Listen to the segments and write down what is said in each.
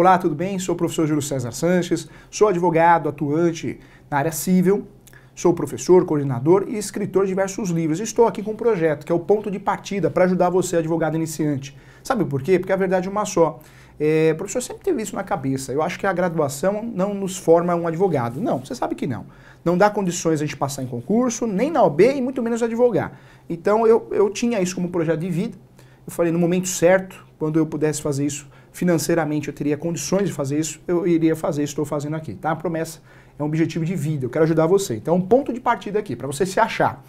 Olá, tudo bem? Sou o professor Júlio César Sanches, sou advogado atuante na área civil, sou professor, coordenador e escritor de diversos livros. Estou aqui com um projeto que é o ponto de partida para ajudar você, advogado iniciante. Sabe por quê? Porque a verdade é uma só. É, professor, sempre teve isso na cabeça. Eu acho que a graduação não nos forma um advogado. Não, você sabe que não. Não dá condições a gente passar em concurso, nem na OB e muito menos advogar. Então eu, eu tinha isso como projeto de vida. Eu falei, no momento certo, quando eu pudesse fazer isso financeiramente eu teria condições de fazer isso, eu iria fazer isso, estou fazendo aqui, tá? A promessa é um objetivo de vida, eu quero ajudar você. Então, um ponto de partida aqui, para você se achar.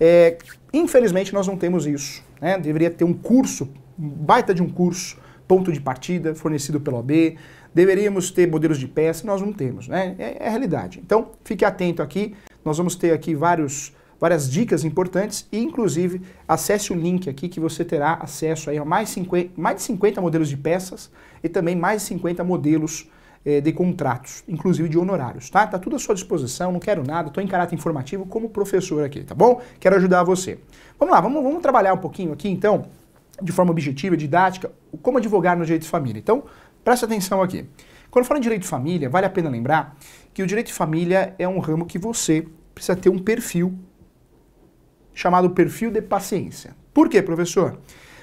É, infelizmente, nós não temos isso. Né? Deveria ter um curso, baita de um curso, ponto de partida, fornecido pela OB. Deveríamos ter modelos de peça, nós não temos, né? É, é a realidade. Então, fique atento aqui, nós vamos ter aqui vários várias dicas importantes e, inclusive, acesse o link aqui que você terá acesso aí a mais, 50, mais de 50 modelos de peças e também mais de 50 modelos eh, de contratos, inclusive de honorários, tá? Tá tudo à sua disposição, não quero nada, estou em caráter informativo como professor aqui, tá bom? Quero ajudar você. Vamos lá, vamos, vamos trabalhar um pouquinho aqui, então, de forma objetiva, didática, como advogar no direito de família. Então, presta atenção aqui. Quando fala em direito de família, vale a pena lembrar que o direito de família é um ramo que você precisa ter um perfil chamado perfil de paciência. Por quê, professor?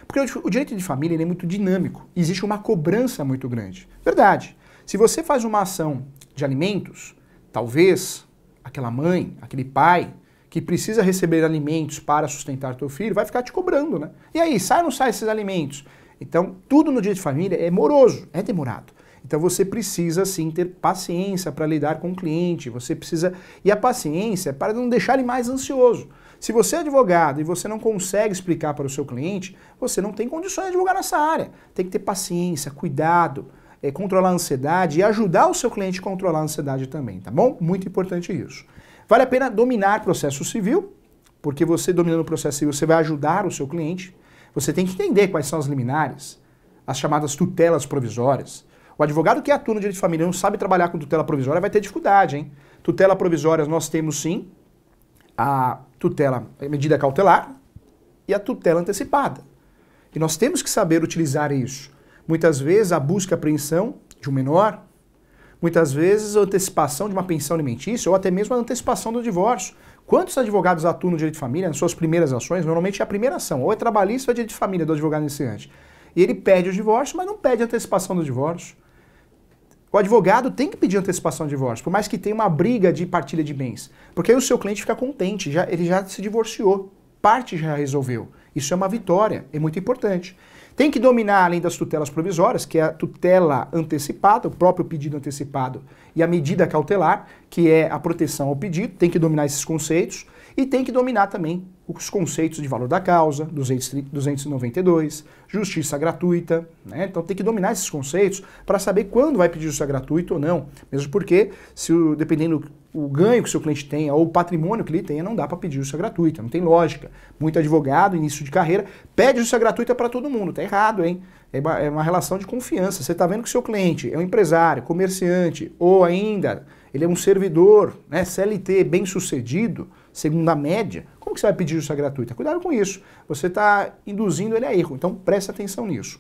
Porque o direito de família é muito dinâmico, existe uma cobrança muito grande. Verdade. Se você faz uma ação de alimentos, talvez aquela mãe, aquele pai que precisa receber alimentos para sustentar teu filho, vai ficar te cobrando, né? E aí, sai ou não sai esses alimentos? Então, tudo no direito de família é moroso, é demorado. Então você precisa sim ter paciência para lidar com o cliente, você precisa e a paciência é para não deixar ele mais ansioso. Se você é advogado e você não consegue explicar para o seu cliente, você não tem condições de advogar nessa área. Tem que ter paciência, cuidado, é, controlar a ansiedade e ajudar o seu cliente a controlar a ansiedade também, tá bom? Muito importante isso. Vale a pena dominar processo civil, porque você dominando o processo civil, você vai ajudar o seu cliente. Você tem que entender quais são as liminares, as chamadas tutelas provisórias. O advogado que atua no direito de família e não sabe trabalhar com tutela provisória vai ter dificuldade, hein? Tutela provisória nós temos sim. A tutela, medida cautelar e a tutela antecipada. E nós temos que saber utilizar isso. Muitas vezes a busca e apreensão de um menor, muitas vezes a antecipação de uma pensão alimentícia ou até mesmo a antecipação do divórcio. Quantos advogados atuam no direito de família nas suas primeiras ações? Normalmente é a primeira ação, ou é trabalhista ou é direito de família do advogado iniciante. E ele pede o divórcio, mas não pede a antecipação do divórcio. O advogado tem que pedir antecipação de divórcio, por mais que tenha uma briga de partilha de bens. Porque aí o seu cliente fica contente, já, ele já se divorciou, parte já resolveu. Isso é uma vitória, é muito importante. Tem que dominar, além das tutelas provisórias, que é a tutela antecipada, o próprio pedido antecipado, e a medida cautelar, que é a proteção ao pedido, tem que dominar esses conceitos. E tem que dominar também os conceitos de valor da causa, 292, justiça gratuita, né? Então tem que dominar esses conceitos para saber quando vai pedir justiça gratuita gratuito ou não. Mesmo porque, se o, dependendo o ganho que o seu cliente tenha ou o patrimônio que ele tenha, não dá para pedir justiça gratuita, não tem lógica. Muito advogado, início de carreira, pede justiça gratuita para todo mundo, tá errado, hein? É uma é relação de confiança. Você está vendo que o seu cliente é um empresário, comerciante ou ainda ele é um servidor, né, CLT, bem sucedido, segundo a média, como que você vai pedir justiça gratuita? Cuidado com isso. Você está induzindo ele a erro. Então preste atenção nisso.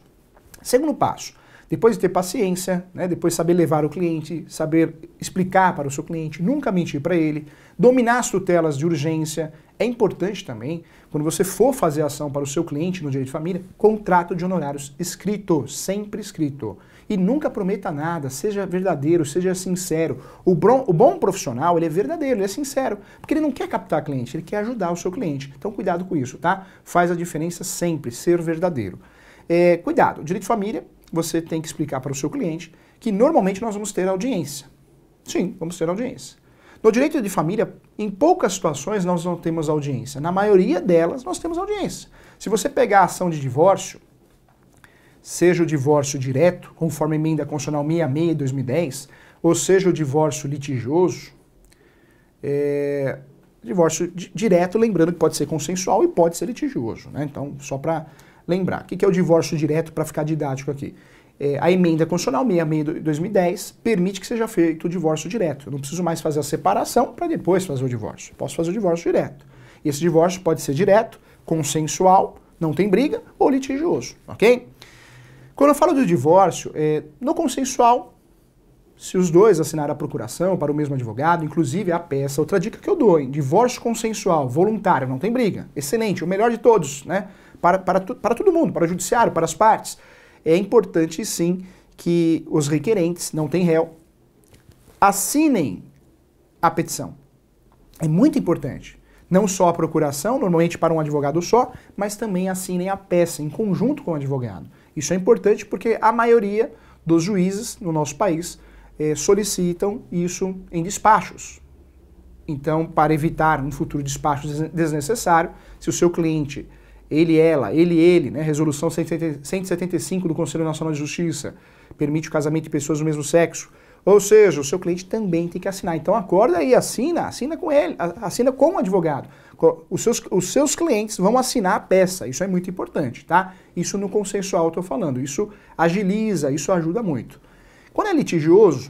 Segundo passo, depois de ter paciência, né? depois saber levar o cliente, saber explicar para o seu cliente, nunca mentir para ele, dominar as tutelas de urgência. É importante também, quando você for fazer ação para o seu cliente no direito de família, contrato de honorários escrito, sempre escrito. E nunca prometa nada, seja verdadeiro, seja sincero. O, bom, o bom profissional, ele é verdadeiro, ele é sincero, porque ele não quer captar cliente, ele quer ajudar o seu cliente. Então cuidado com isso, tá? Faz a diferença sempre, ser verdadeiro. É, cuidado, direito de família você tem que explicar para o seu cliente que normalmente nós vamos ter audiência. Sim, vamos ter audiência. No direito de família, em poucas situações nós não temos audiência. Na maioria delas, nós temos audiência. Se você pegar a ação de divórcio, seja o divórcio direto, conforme a emenda constitucional 66 de 2010, ou seja o divórcio litigioso, é, divórcio direto, lembrando que pode ser consensual e pode ser litigioso. Né? Então, só para lembrar. O que é o divórcio direto, para ficar didático aqui? É, a emenda constitucional 66 de 2010 permite que seja feito o divórcio direto. Eu não preciso mais fazer a separação para depois fazer o divórcio. Posso fazer o divórcio direto. E esse divórcio pode ser direto, consensual, não tem briga, ou litigioso, ok? Quando eu falo do divórcio, é, no consensual, se os dois assinaram a procuração para o mesmo advogado, inclusive a peça, outra dica que eu dou, hein? divórcio consensual, voluntário, não tem briga. Excelente, o melhor de todos, né? para, para, para todo mundo, para o judiciário, para as partes. É importante, sim, que os requerentes, não tem réu, assinem a petição. É muito importante. Não só a procuração, normalmente para um advogado só, mas também assinem a peça em conjunto com o advogado. Isso é importante porque a maioria dos juízes no nosso país eh, solicitam isso em despachos. Então, para evitar um futuro despacho desnecessário, se o seu cliente ele, ela, ele, ele, né? Resolução 175 do Conselho Nacional de Justiça permite o casamento de pessoas do mesmo sexo. Ou seja, o seu cliente também tem que assinar. Então acorda aí, assina, assina com ele, assina com o advogado. Os seus, os seus clientes vão assinar a peça, isso é muito importante, tá? Isso no consensual estou falando, isso agiliza, isso ajuda muito. Quando é litigioso,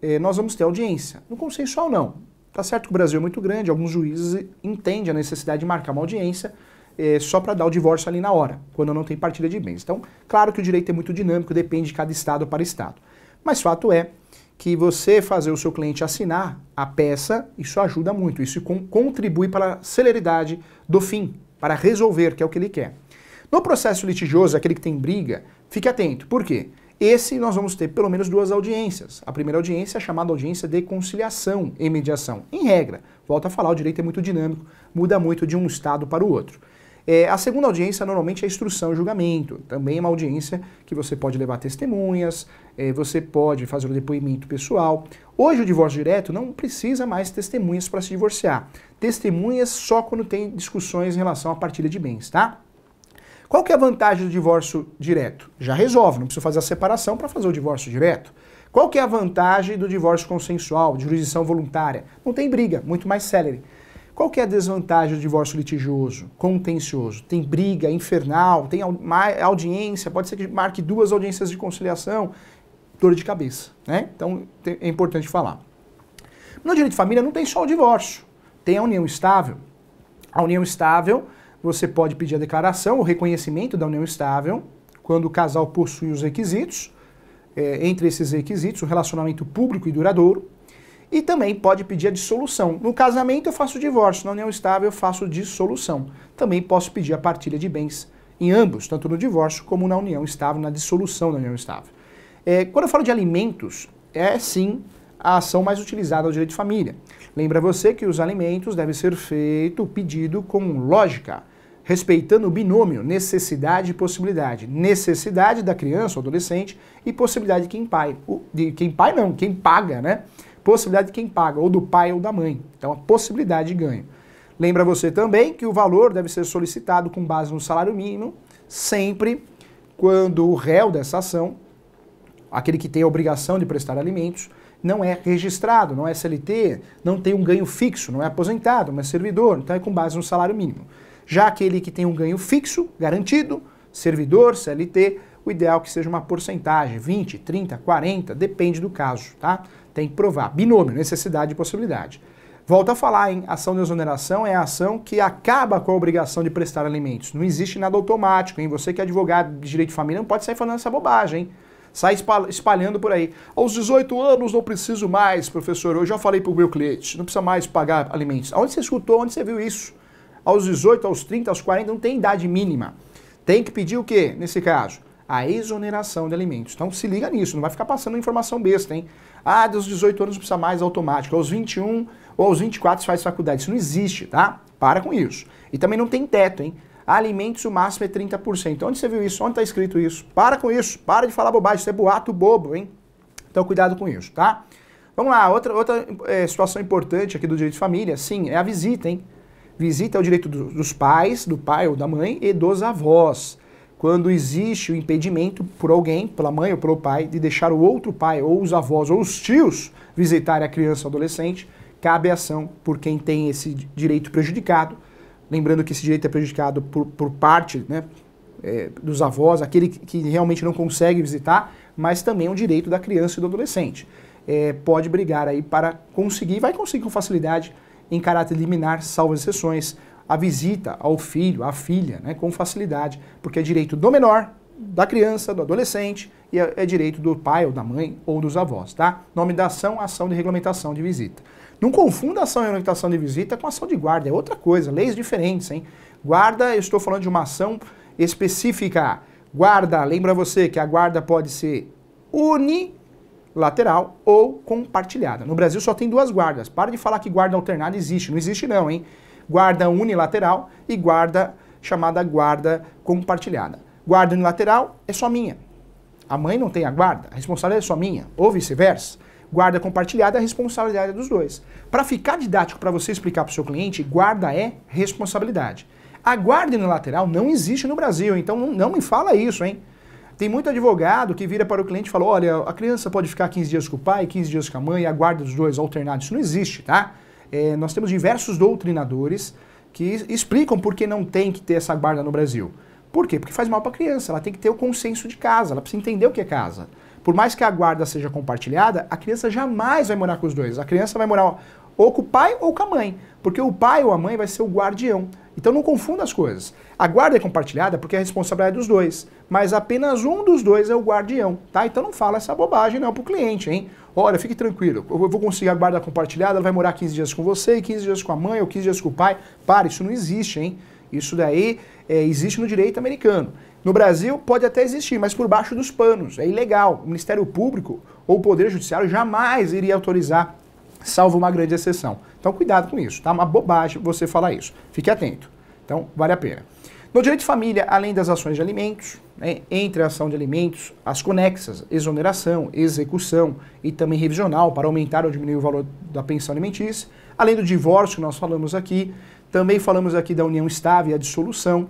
eh, nós vamos ter audiência. No consensual não. Tá certo que o Brasil é muito grande, alguns juízes entendem a necessidade de marcar uma audiência, é, só para dar o divórcio ali na hora, quando não tem partilha de bens. Então, claro que o direito é muito dinâmico, depende de cada estado para estado. Mas fato é que você fazer o seu cliente assinar a peça, isso ajuda muito, isso contribui para a celeridade do fim, para resolver, que é o que ele quer. No processo litigioso, aquele que tem briga, fique atento. Por quê? Esse nós vamos ter pelo menos duas audiências. A primeira audiência é chamada audiência de conciliação e mediação. Em regra, volta a falar, o direito é muito dinâmico, muda muito de um estado para o outro. É, a segunda audiência normalmente é a instrução e julgamento. Também é uma audiência que você pode levar testemunhas, é, você pode fazer o depoimento pessoal. Hoje o divórcio direto não precisa mais testemunhas para se divorciar. Testemunhas só quando tem discussões em relação à partilha de bens, tá? Qual que é a vantagem do divórcio direto? Já resolve, não precisa fazer a separação para fazer o divórcio direto. Qual que é a vantagem do divórcio consensual, de jurisdição voluntária? Não tem briga, muito mais célere. Qual que é a desvantagem do divórcio litigioso, contencioso? Tem briga infernal, tem audiência, pode ser que marque duas audiências de conciliação, dor de cabeça, né? Então é importante falar. No direito de família não tem só o divórcio, tem a união estável. A união estável, você pode pedir a declaração, o reconhecimento da união estável, quando o casal possui os requisitos, é, entre esses requisitos, o relacionamento público e duradouro, e também pode pedir a dissolução. No casamento eu faço divórcio, na união estável eu faço dissolução. Também posso pedir a partilha de bens em ambos, tanto no divórcio como na união estável, na dissolução da união estável. É, quando eu falo de alimentos, é sim a ação mais utilizada ao direito de família. Lembra você que os alimentos devem ser feito pedido com lógica, respeitando o binômio necessidade e possibilidade. Necessidade da criança ou adolescente e possibilidade de quem pai. De quem pai não, quem paga, né? Possibilidade de quem paga, ou do pai ou da mãe. Então, a possibilidade de ganho. Lembra você também que o valor deve ser solicitado com base no salário mínimo, sempre quando o réu dessa ação, aquele que tem a obrigação de prestar alimentos, não é registrado, não é CLT, não tem um ganho fixo, não é aposentado, não é servidor, então é com base no salário mínimo. Já aquele que tem um ganho fixo, garantido, servidor, CLT, o ideal é que seja uma porcentagem, 20, 30, 40, depende do caso, tá? Tem que provar. Binômio, necessidade e possibilidade. Volto a falar, hein? Ação de exoneração é a ação que acaba com a obrigação de prestar alimentos. Não existe nada automático, hein? Você que é advogado de direito de família não pode sair falando essa bobagem, hein? Sai espalhando por aí. Aos 18 anos não preciso mais, professor. Eu já falei para o meu cliente, não precisa mais pagar alimentos. onde você escutou? Onde você viu isso? Aos 18, aos 30, aos 40, não tem idade mínima. Tem que pedir o quê, nesse caso? A exoneração de alimentos. Então se liga nisso, não vai ficar passando informação besta, hein? Ah, dos 18 anos precisa mais automático, aos 21 ou aos 24 faz faculdade. Isso não existe, tá? Para com isso. E também não tem teto, hein? Alimentos o máximo é 30%. Onde você viu isso? Onde está escrito isso? Para com isso. Para de falar bobagem. Isso é boato bobo, hein? Então cuidado com isso, tá? Vamos lá, outra, outra é, situação importante aqui do direito de família, sim, é a visita, hein? Visita é o direito do, dos pais, do pai ou da mãe e dos avós quando existe o impedimento por alguém, pela mãe ou pelo pai, de deixar o outro pai, ou os avós, ou os tios visitar a criança ou adolescente, cabe ação por quem tem esse direito prejudicado. Lembrando que esse direito é prejudicado por, por parte né, é, dos avós, aquele que realmente não consegue visitar, mas também é um direito da criança e do adolescente. É, pode brigar aí para conseguir, vai conseguir com facilidade em caráter liminar, salvo exceções, a visita ao filho, à filha, né, com facilidade, porque é direito do menor, da criança, do adolescente, e é, é direito do pai ou da mãe ou dos avós, tá? Nome da ação, ação de regulamentação de visita. Não confunda ação de regulamentação de visita com ação de guarda, é outra coisa, leis diferentes, hein? Guarda, eu estou falando de uma ação específica. Guarda, lembra você que a guarda pode ser unilateral ou compartilhada. No Brasil só tem duas guardas. Para de falar que guarda alternada existe, não existe não, hein? guarda unilateral e guarda chamada guarda compartilhada. Guarda unilateral é só minha. A mãe não tem a guarda, a responsabilidade é só minha, ou vice-versa. Guarda compartilhada é responsabilidade dos dois. Para ficar didático para você explicar para o seu cliente, guarda é responsabilidade. A guarda unilateral não existe no Brasil, então não, me fala isso, hein? Tem muito advogado que vira para o cliente e fala: olha, a criança pode ficar 15 dias com o pai, 15 dias com a mãe, a guarda dos dois alternada. Isso não existe, tá? é, nós temos diversos doutrinadores que explicam por que não tem que ter essa guarda no Brasil. Por quê? Porque faz mal para a criança, ela tem que ter o consenso de casa, ela precisa entender o que é casa. Por mais que a guarda seja compartilhada, a criança jamais vai morar com os dois. A criança vai morar ou com o pai ou com a mãe, porque o pai ou a mãe vai ser o guardião. Então não confunda as coisas. A guarda é compartilhada porque é a responsabilidade é dos dois, mas apenas um dos dois é o guardião, tá? Então não fala essa bobagem não o cliente, hein? olha, fique tranquilo, eu vou conseguir a guarda compartilhada, ela vai morar 15 dias com você e 15 dias com a mãe ou 15 dias com o pai. Para, isso não existe, hein? Isso daí é, existe no direito americano. No Brasil pode até existir, mas por baixo dos panos, é ilegal. O Ministério Público ou o Poder Judiciário jamais iria autorizar, salvo uma grande exceção. Então cuidado com isso, tá? Uma bobagem você falar isso. Fique atento. Então vale a pena. No direito de família, além das ações de alimentos, né, entre a ação de alimentos, as conexas, exoneração, execução e também revisional para aumentar ou diminuir o valor da pensão alimentícia, além do divórcio que nós falamos aqui, também falamos aqui da união estável e a dissolução,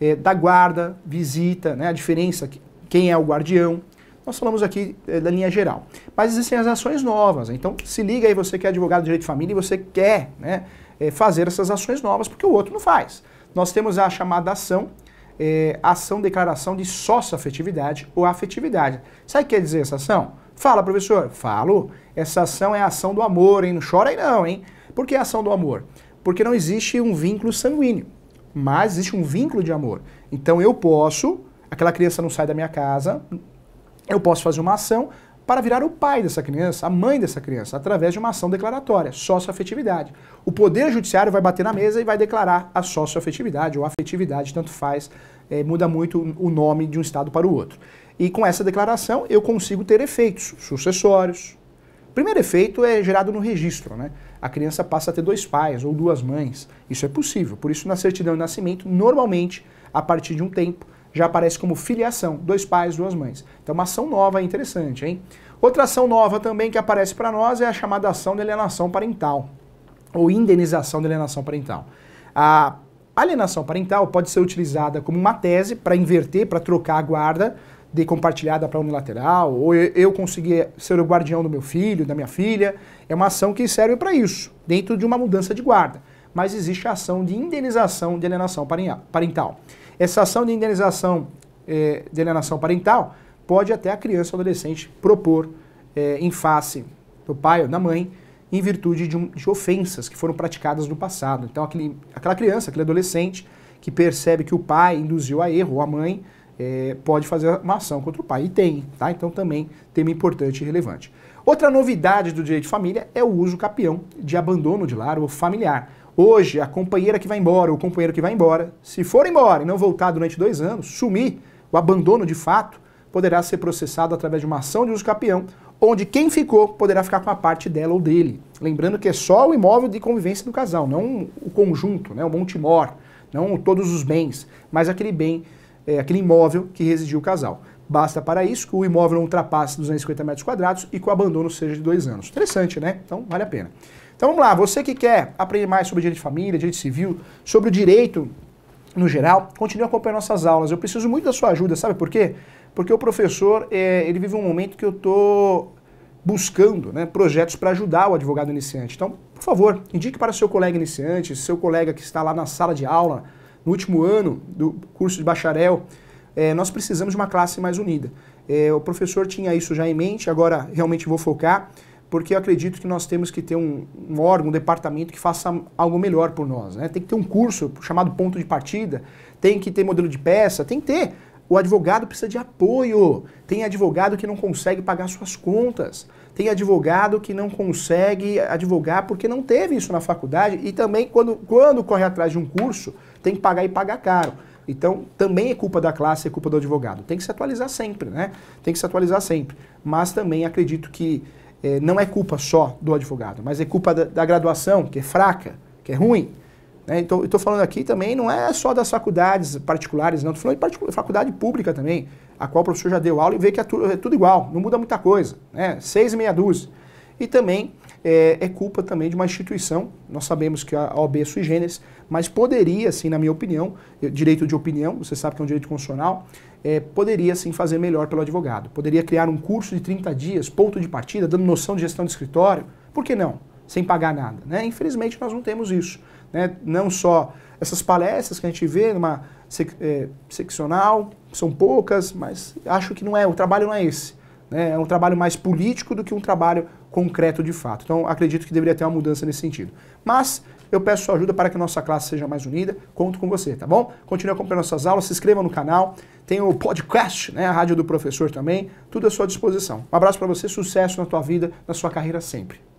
é, da guarda, visita, né, a diferença, quem é o guardião, nós falamos aqui é, da linha geral. Mas existem as ações novas, né, então se liga aí você que é advogado de direito de família e você quer né, é, fazer essas ações novas porque o outro não faz. Nós temos a chamada ação, é, ação declaração de sócio-afetividade ou afetividade. Sabe o que quer dizer essa ação? Fala, professor. Falo. Essa ação é a ação do amor, hein? Não chora aí não, hein? Por que a ação do amor? Porque não existe um vínculo sanguíneo, mas existe um vínculo de amor. Então eu posso, aquela criança não sai da minha casa, eu posso fazer uma ação para virar o pai dessa criança, a mãe dessa criança, através de uma ação declaratória, sócio-afetividade. O Poder Judiciário vai bater na mesa e vai declarar a sócio-afetividade ou afetividade, tanto faz, é, muda muito o nome de um estado para o outro. E com essa declaração eu consigo ter efeitos sucessórios. primeiro efeito é gerado no registro, né? A criança passa a ter dois pais ou duas mães. Isso é possível. Por isso, na certidão de nascimento, normalmente, a partir de um tempo, já aparece como filiação, dois pais, duas mães. Então uma ação nova é interessante, hein? Outra ação nova também que aparece para nós é a chamada ação de alienação parental, ou indenização de alienação parental. A alienação parental pode ser utilizada como uma tese para inverter, para trocar a guarda de compartilhada para unilateral, ou eu, eu conseguir ser o guardião do meu filho, da minha filha. É uma ação que serve para isso, dentro de uma mudança de guarda. Mas existe a ação de indenização de alienação parental. Essa ação de indenização é, de alienação parental pode até a criança ou adolescente propor é, em face do pai ou da mãe em virtude de, um, de ofensas que foram praticadas no passado. Então aquele, aquela criança, aquele adolescente que percebe que o pai induziu a erro ou a mãe é, pode fazer uma ação contra o pai. E tem, tá? Então também tema importante e relevante. Outra novidade do direito de família é o uso capião de abandono de lar ou familiar. Hoje, a companheira que vai embora, ou o companheiro que vai embora, se for embora e não voltar durante dois anos, sumir, o abandono de fato, poderá ser processado através de uma ação de uso capião, onde quem ficou poderá ficar com a parte dela ou dele. Lembrando que é só o imóvel de convivência do casal, não o conjunto, né, o monte-mor, não todos os bens, mas aquele bem, é, aquele imóvel que residiu o casal. Basta para isso que o imóvel não ultrapasse 250 metros quadrados e que o abandono seja de dois anos. Interessante, né? Então vale a pena. Então vamos lá, você que quer aprender mais sobre direito de família, direito civil, sobre o direito no geral, continue acompanhando nossas aulas. Eu preciso muito da sua ajuda, sabe por quê? Porque o professor, é, ele vive um momento que eu estou buscando né, projetos para ajudar o advogado iniciante. Então, por favor, indique para o seu colega iniciante, seu colega que está lá na sala de aula, no último ano do curso de bacharel, é, nós precisamos de uma classe mais unida. É, o professor tinha isso já em mente, agora realmente vou focar porque eu acredito que nós temos que ter um, um, órgão, um departamento que faça algo melhor por nós. Né? Tem que ter um curso chamado ponto de partida, tem que ter modelo de peça, tem que ter. O advogado precisa de apoio. Tem advogado que não consegue pagar suas contas. Tem advogado que não consegue advogar porque não teve isso na faculdade. E também, quando, quando corre atrás de um curso, tem que pagar e pagar caro. Então, também é culpa da classe, é culpa do advogado. Tem que se atualizar sempre, né? Tem que se atualizar sempre. Mas também acredito que é, não é culpa só do advogado, mas é culpa da, da graduação, que é fraca, que é ruim. Né? Então, estou falando aqui também, não é só das faculdades particulares, não. Estou falando de faculdade pública também, a qual o professor já deu aula e vê que é, tu, é tudo igual, não muda muita coisa. Né? Seis e meia dúzia. E também é, é, culpa também de uma instituição. Nós sabemos que a OAB é sui generis, mas poderia, sim, na minha opinião, direito de opinião, você sabe que é um direito constitucional, é, poderia, sim, fazer melhor pelo advogado. Poderia criar um curso de 30 dias, ponto de partida, dando noção de gestão de escritório. Por que não? Sem pagar nada. Né? Infelizmente, nós não temos isso. Né? Não só essas palestras que a gente vê numa sec é, seccional, são poucas, mas acho que não é, o trabalho não é esse. Né? É um trabalho mais político do que um trabalho concreto de fato. Então, acredito que deveria ter uma mudança nesse sentido. Mas eu peço sua ajuda para que nossa classe seja mais unida. Conto com você, tá bom? Continue acompanhando nossas aulas, se inscreva no canal. Tem o podcast, né, a rádio do professor também. Tudo à sua disposição. Um abraço para você, sucesso na tua vida, na sua carreira sempre.